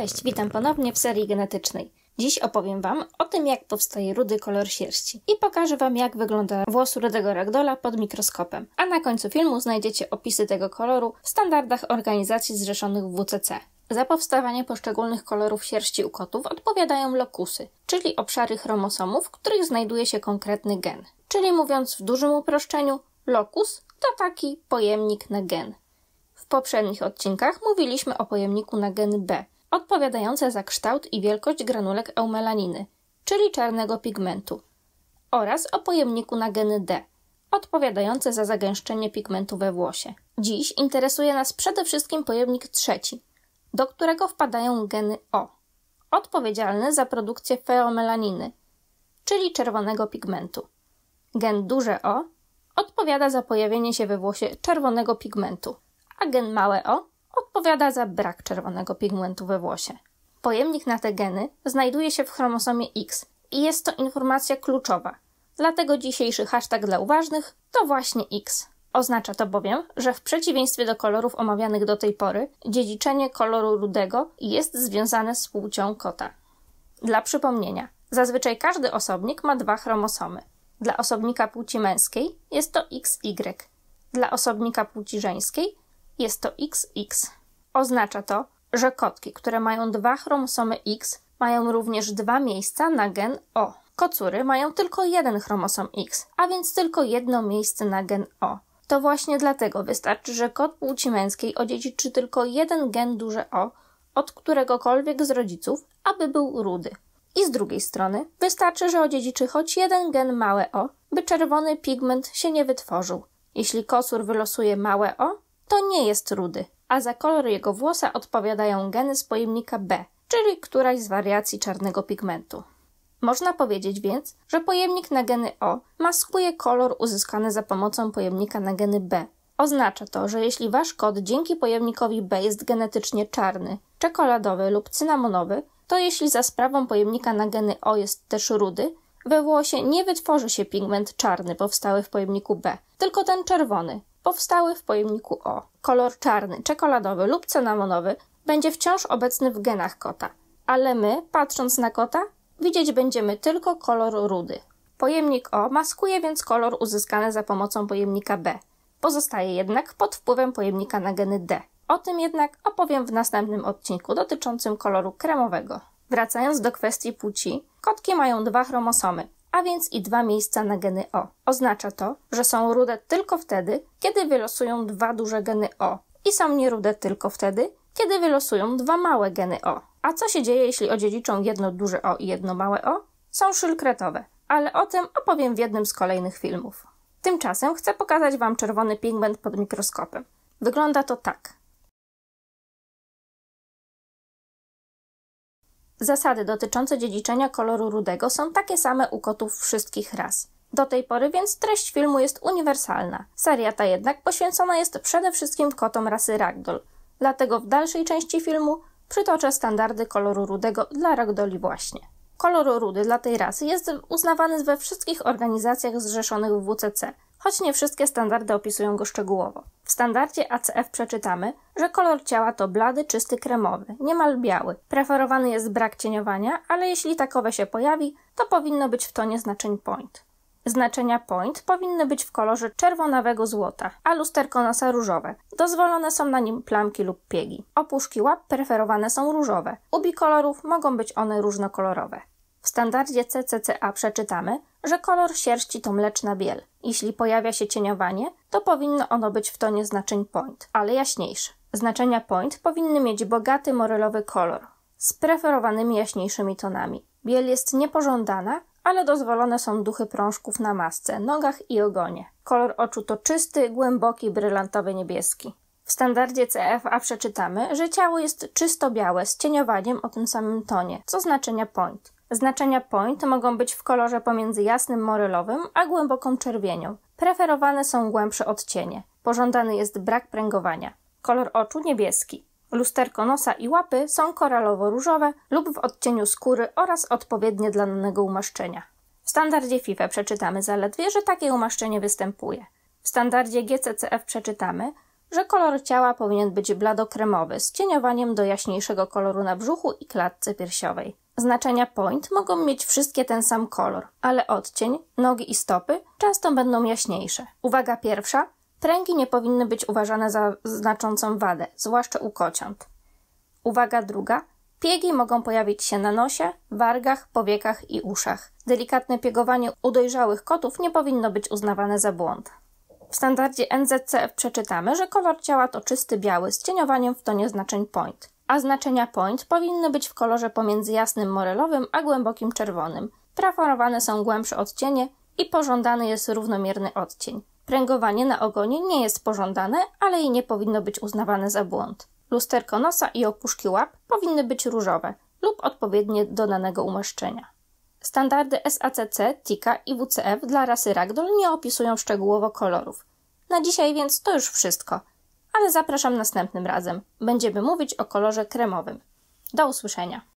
Cześć, witam ponownie w serii genetycznej. Dziś opowiem Wam o tym, jak powstaje rudy kolor sierści i pokażę Wam, jak wygląda włos rudego ragdola pod mikroskopem. A na końcu filmu znajdziecie opisy tego koloru w standardach organizacji zrzeszonych w WCC. Za powstawanie poszczególnych kolorów sierści u kotów odpowiadają lokusy, czyli obszary chromosomów, w których znajduje się konkretny gen. Czyli mówiąc w dużym uproszczeniu, lokus to taki pojemnik na gen. W poprzednich odcinkach mówiliśmy o pojemniku na gen B, odpowiadające za kształt i wielkość granulek eumelaniny, czyli czarnego pigmentu, oraz o pojemniku na geny D, odpowiadające za zagęszczenie pigmentu we włosie. Dziś interesuje nas przede wszystkim pojemnik trzeci, do którego wpadają geny O, odpowiedzialne za produkcję feomelaniny, czyli czerwonego pigmentu. Gen duże O odpowiada za pojawienie się we włosie czerwonego pigmentu, a gen małe O odpowiada za brak czerwonego pigmentu we włosie. Pojemnik na te geny znajduje się w chromosomie X i jest to informacja kluczowa. Dlatego dzisiejszy hashtag dla uważnych to właśnie X. Oznacza to bowiem, że w przeciwieństwie do kolorów omawianych do tej pory, dziedziczenie koloru rudego jest związane z płcią kota. Dla przypomnienia, zazwyczaj każdy osobnik ma dwa chromosomy. Dla osobnika płci męskiej jest to XY, dla osobnika płci żeńskiej jest to XX. Oznacza to, że kotki, które mają dwa chromosomy X, mają również dwa miejsca na gen O. Kocury mają tylko jeden chromosom X, a więc tylko jedno miejsce na gen O. To właśnie dlatego wystarczy, że kot płci męskiej odziedziczy tylko jeden gen duże O od któregokolwiek z rodziców, aby był rudy. I z drugiej strony wystarczy, że odziedziczy choć jeden gen małe O, by czerwony pigment się nie wytworzył. Jeśli kosur wylosuje małe O, to nie jest rudy, a za kolor jego włosa odpowiadają geny z pojemnika B, czyli któraś z wariacji czarnego pigmentu. Można powiedzieć więc, że pojemnik na geny O maskuje kolor uzyskany za pomocą pojemnika na geny B. Oznacza to, że jeśli wasz kod dzięki pojemnikowi B jest genetycznie czarny, czekoladowy lub cynamonowy, to jeśli za sprawą pojemnika na geny O jest też rudy, we włosie nie wytworzy się pigment czarny powstały w pojemniku B, tylko ten czerwony, powstały w pojemniku O. Kolor czarny, czekoladowy lub cynamonowy będzie wciąż obecny w genach kota, ale my, patrząc na kota, widzieć będziemy tylko kolor rudy. Pojemnik O maskuje więc kolor uzyskany za pomocą pojemnika B. Pozostaje jednak pod wpływem pojemnika na geny D. O tym jednak opowiem w następnym odcinku dotyczącym koloru kremowego. Wracając do kwestii płci, kotki mają dwa chromosomy a więc i dwa miejsca na geny O. Oznacza to, że są rude tylko wtedy, kiedy wylosują dwa duże geny O i są nierude tylko wtedy, kiedy wylosują dwa małe geny O. A co się dzieje, jeśli odziedziczą jedno duże O i jedno małe O? Są szylkretowe, ale o tym opowiem w jednym z kolejnych filmów. Tymczasem chcę pokazać Wam czerwony pigment pod mikroskopem. Wygląda to tak. Zasady dotyczące dziedziczenia koloru rudego są takie same u kotów wszystkich ras. Do tej pory więc treść filmu jest uniwersalna. Seria ta jednak poświęcona jest przede wszystkim kotom rasy ragdoll. Dlatego w dalszej części filmu przytoczę standardy koloru rudego dla ragdoli właśnie. Kolor rudy dla tej rasy jest uznawany we wszystkich organizacjach zrzeszonych w WCC, choć nie wszystkie standardy opisują go szczegółowo. W standardzie ACF przeczytamy, że kolor ciała to blady, czysty kremowy, niemal biały. Preferowany jest brak cieniowania, ale jeśli takowe się pojawi, to powinno być w tonie znaczeń point. Znaczenia point powinny być w kolorze czerwonawego złota, a lusterko nosa różowe. Dozwolone są na nim plamki lub piegi. Opuszki łap preferowane są różowe. U bikolorów mogą być one różnokolorowe. W standardzie CCCA przeczytamy, że kolor sierści to mleczna biel. Jeśli pojawia się cieniowanie, to powinno ono być w tonie znaczeń point, ale jaśniejsze. Znaczenia point powinny mieć bogaty morelowy kolor z preferowanymi jaśniejszymi tonami. Biel jest niepożądana, ale dozwolone są duchy prążków na masce, nogach i ogonie. Kolor oczu to czysty, głęboki, brylantowy niebieski. W standardzie CFA przeczytamy, że ciało jest czysto białe z cieniowaniem o tym samym tonie, co znaczenia point. Znaczenia point mogą być w kolorze pomiędzy jasnym morylowym a głęboką czerwienią. Preferowane są głębsze odcienie. Pożądany jest brak pręgowania. Kolor oczu niebieski. Lusterko nosa i łapy są koralowo-różowe lub w odcieniu skóry oraz odpowiednie dla danego umaszczenia. W standardzie FIFA przeczytamy zaledwie, że takie umaszczenie występuje. W standardzie GCCF przeczytamy, że kolor ciała powinien być bladokremowy z cieniowaniem do jaśniejszego koloru na brzuchu i klatce piersiowej. Znaczenia point mogą mieć wszystkie ten sam kolor, ale odcień, nogi i stopy często będą jaśniejsze. Uwaga pierwsza. pręgi nie powinny być uważane za znaczącą wadę, zwłaszcza u kociąt. Uwaga druga. Piegi mogą pojawić się na nosie, wargach, powiekach i uszach. Delikatne piegowanie u dojrzałych kotów nie powinno być uznawane za błąd. W standardzie NZCF przeczytamy, że kolor ciała to czysty biały z cieniowaniem w tonie znaczeń point a znaczenia point powinny być w kolorze pomiędzy jasnym morelowym a głębokim czerwonym. Traforowane są głębsze odcienie i pożądany jest równomierny odcień. Pręgowanie na ogonie nie jest pożądane, ale i nie powinno być uznawane za błąd. Lusterko nosa i opuszki łap powinny być różowe lub odpowiednie do danego umieszczenia. Standardy SACC, TICA i WCF dla rasy ragdoll nie opisują szczegółowo kolorów. Na dzisiaj więc to już wszystko – ale zapraszam następnym razem. Będziemy mówić o kolorze kremowym. Do usłyszenia.